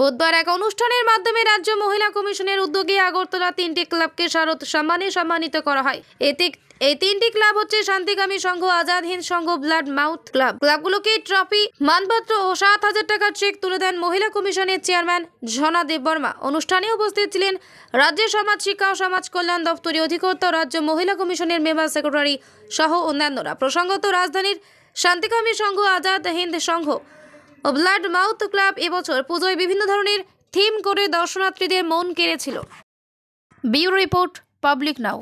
বুধবার এক অনুষ্ঠানের মাধ্যমে রাজ্য মহিলা কমিশনের উদ্যোগে আগরতলা তিনটি ক্লাবকে শারদ সম্মানে সম্মানিত করা হয় এতে এই তিনটি ক্লাব হচ্ছে Shantikami Sangha Azad Hind Sangha blood mouth club ক্লাবগুলোকে ট্রফি মানপত্র ও সাত হাজার টাকার চেক তুলে দেন মহিলা কমিশনের চেয়ারম্যান ঝনা দেববর্মা অনুষ্ঠানে উপস্থিত ছিলেন রাজ্যের সমাজ শিক্ষা ও সমাজ কল্যাণ দপ্তরের অধিকর্তা রাজ্য মহিলা কমিশনের মেম্বার সেক্রেটারি সহ অন্যান্যরা প্রসঙ্গত রাজধানীর শান্তিকামী সংঘ আজাদ হিন্দ সংঘ ও ব্লাড মাউথ ক্লাব এবছর পুজোয় বিভিন্ন ধরনের থিম করে দর্শনার্থীদের মন কেড়েছিল বিউ রিপোর্ট পাবলিক নাও